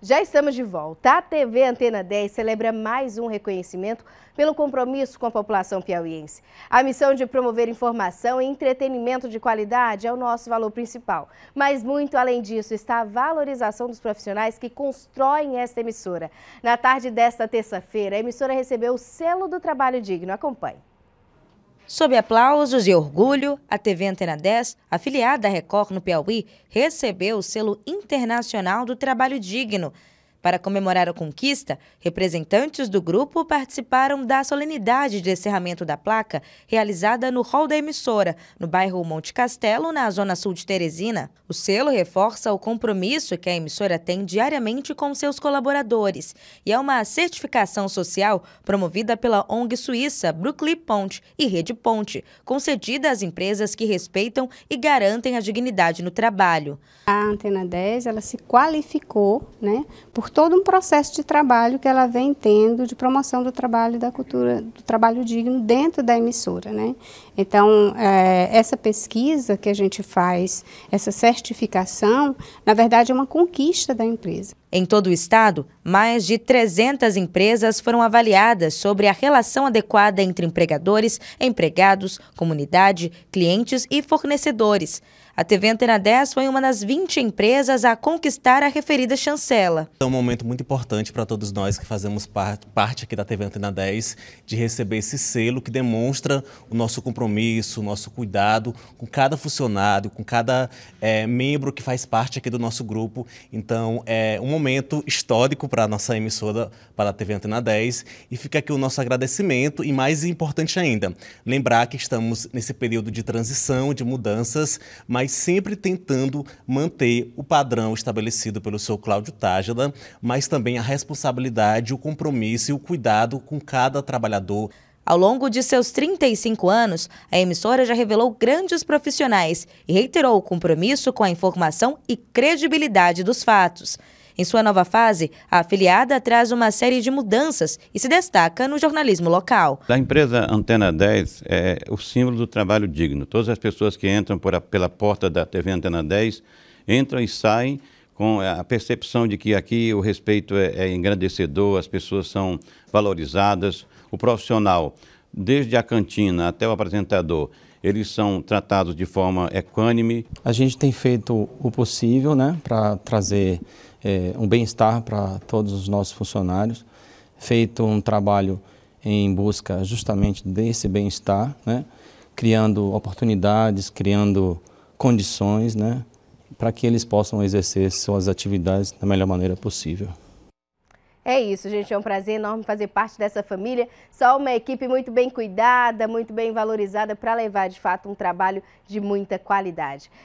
Já estamos de volta. A TV Antena 10 celebra mais um reconhecimento pelo compromisso com a população piauiense. A missão de promover informação e entretenimento de qualidade é o nosso valor principal. Mas muito além disso está a valorização dos profissionais que constroem esta emissora. Na tarde desta terça-feira, a emissora recebeu o selo do trabalho digno. Acompanhe. Sob aplausos e orgulho, a TV Antena 10, afiliada à Record no Piauí, recebeu o selo internacional do trabalho digno para comemorar a conquista, representantes do grupo participaram da solenidade de encerramento da placa realizada no hall da emissora, no bairro Monte Castelo, na zona sul de Teresina. O selo reforça o compromisso que a emissora tem diariamente com seus colaboradores e é uma certificação social promovida pela ONG suíça Brooklyn Ponte e Rede Ponte, concedida às empresas que respeitam e garantem a dignidade no trabalho. A Antena 10 ela se qualificou né, por por todo um processo de trabalho que ela vem tendo de promoção do trabalho e da cultura, do trabalho digno dentro da emissora. Né? Então, é, essa pesquisa que a gente faz, essa certificação, na verdade é uma conquista da empresa. Em todo o estado, mais de 300 empresas foram avaliadas sobre a relação adequada entre empregadores, empregados, comunidade, clientes e fornecedores. A TV Antena 10 foi uma das 20 empresas a conquistar a referida chancela. É um momento muito importante para todos nós que fazemos parte, aqui da TV Antena 10 de receber esse selo que demonstra o nosso compromisso, o nosso cuidado com cada funcionário, com cada é, membro que faz parte aqui do nosso grupo. Então, é um momento histórico para para a nossa emissora, para a TV Antena 10. E fica aqui o nosso agradecimento e, mais importante ainda, lembrar que estamos nesse período de transição, de mudanças, mas sempre tentando manter o padrão estabelecido pelo seu Cláudio Tájada, mas também a responsabilidade, o compromisso e o cuidado com cada trabalhador. Ao longo de seus 35 anos, a emissora já revelou grandes profissionais e reiterou o compromisso com a informação e credibilidade dos fatos. Em sua nova fase, a afiliada traz uma série de mudanças e se destaca no jornalismo local. A empresa Antena 10 é o símbolo do trabalho digno. Todas as pessoas que entram a, pela porta da TV Antena 10 entram e saem com a percepção de que aqui o respeito é, é engrandecedor, as pessoas são valorizadas, o profissional, desde a cantina até o apresentador, eles são tratados de forma equânime? A gente tem feito o possível né, para trazer é, um bem-estar para todos os nossos funcionários, feito um trabalho em busca justamente desse bem-estar, né, criando oportunidades, criando condições né, para que eles possam exercer suas atividades da melhor maneira possível. É isso, gente. É um prazer enorme fazer parte dessa família. Só uma equipe muito bem cuidada, muito bem valorizada para levar, de fato, um trabalho de muita qualidade.